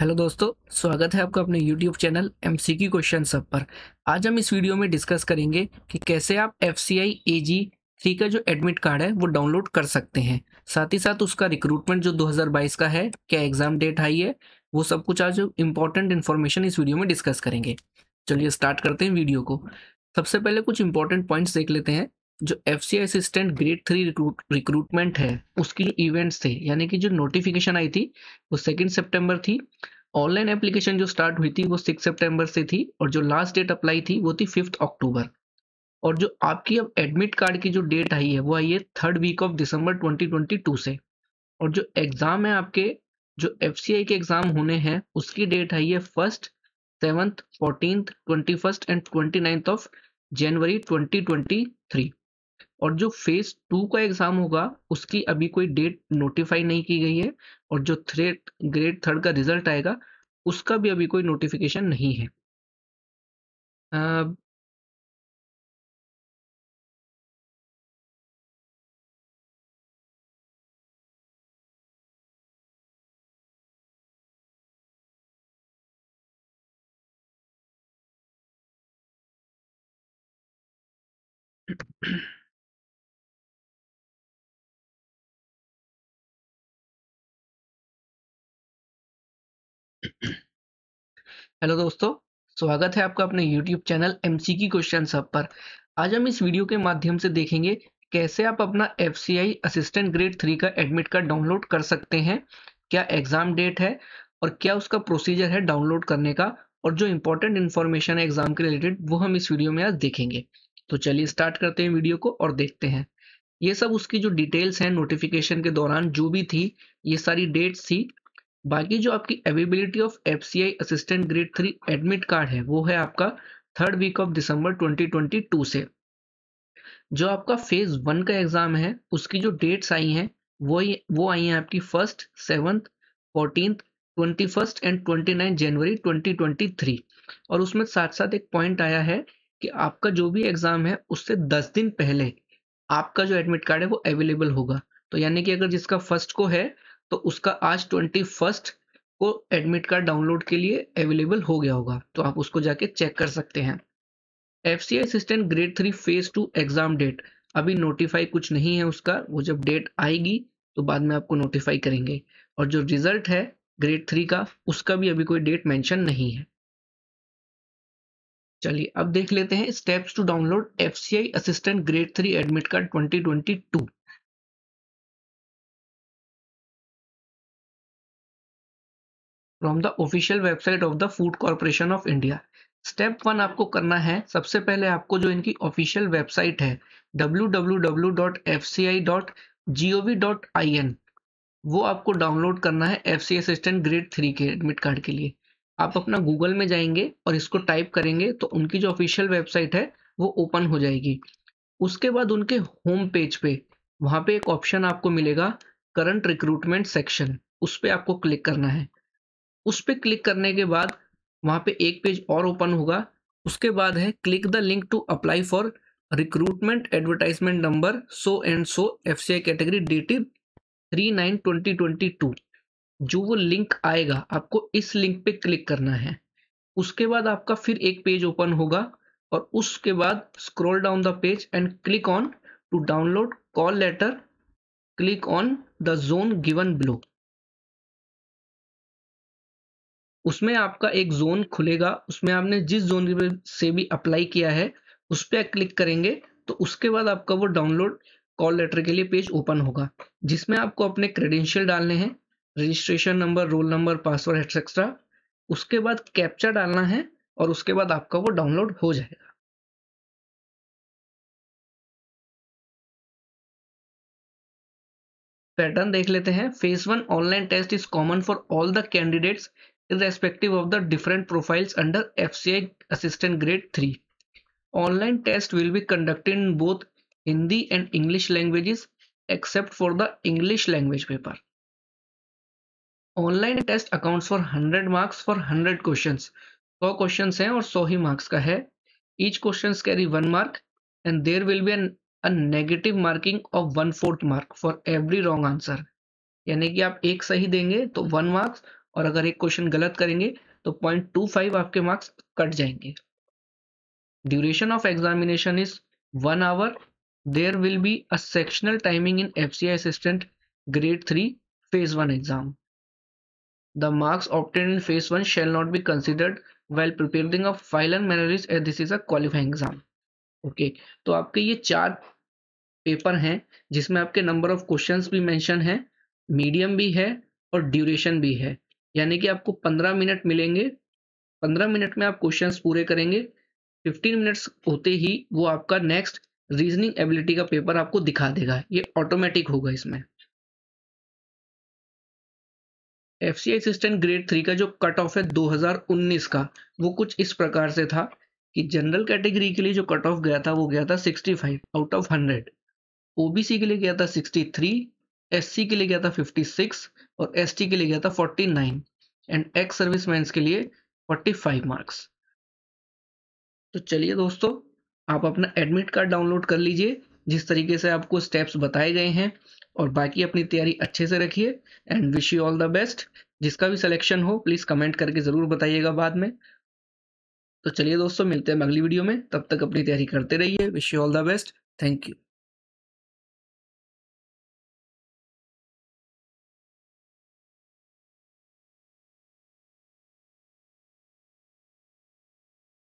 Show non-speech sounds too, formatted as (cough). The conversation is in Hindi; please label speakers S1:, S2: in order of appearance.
S1: हेलो दोस्तों स्वागत है आपका अपने यूट्यूब चैनल एम सी की क्वेश्चन सब पर आज हम इस वीडियो में डिस्कस करेंगे कि कैसे आप एफ सी आई ए जी थ्री का जो एडमिट कार्ड है वो डाउनलोड कर सकते हैं साथ ही साथ उसका रिक्रूटमेंट जो 2022 का है क्या एग्ज़ाम डेट आई है वो सब कुछ आज इम्पॉर्टेंट इन्फॉर्मेशन इस वीडियो में डिस्कस करेंगे चलिए स्टार्ट करते हैं वीडियो को सबसे पहले कुछ इंपॉर्टेंट पॉइंट्स देख लेते हैं जो F C assistant grade three recruitment है उसकी जो इवेंट्स थे यानी कि जो नोटिफिकेशन आई थी वो सेकेंड सेप्टेम्बर थी ऑनलाइन एप्लीकेशन जो स्टार्ट हुई थी वो सिक्स सेप्टेम्बर से थी और जो लास्ट डेट अप्लाई थी वो थी फिफ्थ अक्टूबर और जो आपकी अब एडमिट कार्ड की जो डेट आई है वो आई है थर्ड वीक ऑफ दिसंबर 2022 से और जो एग्ज़ाम है आपके जो एफ के एग्ज़ाम होने हैं उसकी डेट आई है first seventh fourteen twenty first and twenty of January twenty और जो फेज टू का एग्जाम होगा उसकी अभी कोई डेट नोटिफाई नहीं की गई है और जो थ्रेड ग्रेड थर्ड का रिजल्ट आएगा उसका भी अभी कोई नोटिफिकेशन नहीं है आ, (clears throat) हेलो दोस्तों स्वागत है आपका अपने यूट्यूब चैनल एम सी की क्वेश्चन सब पर आज हम इस वीडियो के माध्यम से देखेंगे कैसे आप अपना F C I assistant grade three का एडमिट कार्ड डाउनलोड कर सकते हैं क्या एग्ज़ाम डेट है और क्या उसका प्रोसीजर है डाउनलोड करने का और जो इम्पोर्टेंट इन्फॉर्मेशन है एग्ज़ाम के रिलेटेड वो हम इस वीडियो में आज देखेंगे तो चलिए स्टार्ट करते हैं वीडियो को और देखते हैं ये सब उसकी जो डिटेल्स हैं नोटिफिकेशन के दौरान जो भी थी ये सारी डेट्स थी बाकी जो आपकी availability of F assistant grade three admit card है वो है आपका थर्ड वीक ऑफ दिसंबर 2022 से जो आपका फेज वन का एग्जाम है उसकी जो डेट्स आई हैं वो वो आई हैं आपकी first seventh fourteen twenty first and twenty nine January twenty twenty three और उसमें साथ साथ एक पॉइंट आया है कि आपका जो भी एग्जाम है उससे दस दिन पहले आपका जो एडमिट कार्ड है वो अवेलेबल होगा तो यानी कि अगर जिसका फर्स्ट को है तो उसका आज ट्वेंटी फर्स्ट को एडमिट कार्ड डाउनलोड के लिए अवेलेबल हो गया होगा तो आप उसको जाके चेक कर सकते हैं F C assistant grade three phase two exam date अभी नोटिफाई कुछ नहीं है उसका वो जब डेट आएगी तो बाद में आपको नोटिफाई करेंगे और जो रिजल्ट है ग्रेड थ्री का उसका भी अभी कोई डेट मेंशन नहीं है चलिए अब देख लेते हैं steps to download F C I assistant grade three admit card twenty twenty two from the official website of the Food Corporation of India step one आपको करना है सबसे पहले आपको जो इनकी ऑफिशियल वेबसाइट है www.fci.gov.in वो आपको डाउनलोड करना है F C assistant grade three के एडमिट कार्ड के लिए आप अपना गूगल में जाएंगे और इसको टाइप करेंगे तो उनकी जो ऑफिशियल वेबसाइट है वो ओपन हो जाएगी उसके बाद उनके होम पेज पे वहाँ पे एक ऑप्शन आपको मिलेगा करंट रिक्रूटमेंट सेक्शन उस पर आपको क्लिक करना है उस पर क्लिक करने के बाद वहाँ पे एक पेज और ओपन होगा उसके बाद है click the link to apply for recruitment advertisement number so and so F C I category three nine twenty twenty two जो वो लिंक आएगा आपको इस लिंक पे क्लिक करना है उसके बाद आपका फिर एक पेज ओपन होगा और उसके बाद scroll down the page and click on to download call letter click on the zone given below उसमें आपका एक जोन खुलेगा उसमें आपने जिस जोन से भी अप्लाई किया है उस पर क्लिक करेंगे तो उसके बाद आपका वो डाउनलोड कॉल लेटर के लिए पेज ओपन होगा जिसमें आपको अपने क्रेडेंशियल डालने हैं registration number roll number password etcetera उसके बाद कैप्चा डालना है और उसके बाद आपका वो डाउनलोड हो जाएगा पैटर्न देख लेते हैं phase one online test is common for all the candidates irrespective of the different profiles under FCI Assistant Grade 3. Online test will be conducted in both Hindi and English languages except for the English language paper. Online test accounts for 100 marks for 100 questions. 100 questions हैं और 100 ही marks का है. Each questions carry one mark and there will be an, a negative marking of one fourth mark for every wrong answer. यानी कि आप एक सही देंगे तो वन मार्क्स और अगर एक क्वेश्चन गलत करेंगे तो पॉइंट टू फाइव आपके मार्क्स कट जाएंगे duration of examination is one hour there will be a sectional timing in F C I assistant grade three phase one exam the marks obtained in phase one shall not be considered well preparing a file and manualis as this is a qualifying exam okay तो आपके ये चार पेपर हैं जिसमें आपके नंबर ऑफ क्वेश्चंस भी मेंशन है मीडियम भी है और ड्यूरेशन भी है यानी कि आपको पंद्रह मिनट मिलेंगे पंद्रह मिनट में आप क्वेश्चंस पूरे करेंगे फिफ्टीन मिनट्स होते ही वो आपका नेक्स्ट रीजनिंग एबिलिटी का पेपर आपको दिखा देगा ये ऑटोमेटिक होगा इसमें F C assistant grade three का जो कट ऑफ है 2019 का वो कुछ इस प्रकार से था कि जनरल कैटेगरी के लिए जो कट ऑफ गया था वो गया था 65 आउट ऑफ 100 ओबीसी के लिए गया था 63 एस के लिए गया था 56 और एस के लिए गया था 49 एंड एक्स सर्विस के लिए 45 मार्क्स तो चलिए दोस्तों आप अपना एडमिट कार्ड डाउनलोड कर लीजिए जिस तरीके से आपको स्टेप्स बताए गए हैं और बाकी अपनी तैयारी अच्छे से रखिए and wish you all the best जिसका भी सिलेक्शन हो प्लीज़ कमेंट करके ज़रूर बताइएगा बाद में तो चलिए दोस्तों मिलते हैं अगली वीडियो में तब तक अपनी तैयारी करते रहिए wish you all the best thank you